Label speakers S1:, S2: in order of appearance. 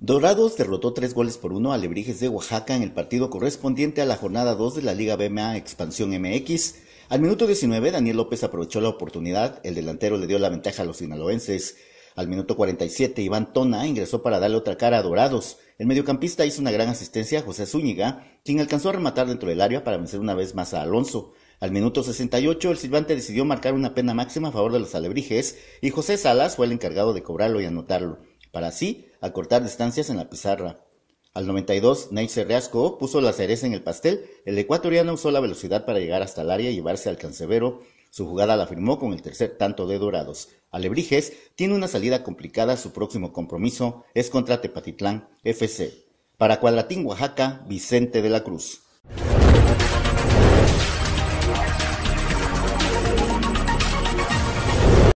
S1: Dorados derrotó tres goles por uno a Lebrijes de Oaxaca en el partido correspondiente a la jornada 2 de la Liga BMA Expansión MX. Al minuto 19, Daniel López aprovechó la oportunidad, el delantero le dio la ventaja a los sinaloenses. Al minuto 47, Iván Tona ingresó para darle otra cara a Dorados. El mediocampista hizo una gran asistencia a José Zúñiga, quien alcanzó a rematar dentro del área para vencer una vez más a Alonso. Al minuto 68, el silbante decidió marcar una pena máxima a favor de los alebrijes y José Salas fue el encargado de cobrarlo y anotarlo para así acortar distancias en la pizarra. Al 92, Ney Reasco puso la cereza en el pastel. El ecuatoriano usó la velocidad para llegar hasta el área y llevarse al Cansevero. Su jugada la firmó con el tercer tanto de Dorados. Alebrijes tiene una salida complicada. Su próximo compromiso es contra Tepatitlán FC. Para Cuadratín Oaxaca, Vicente de la Cruz.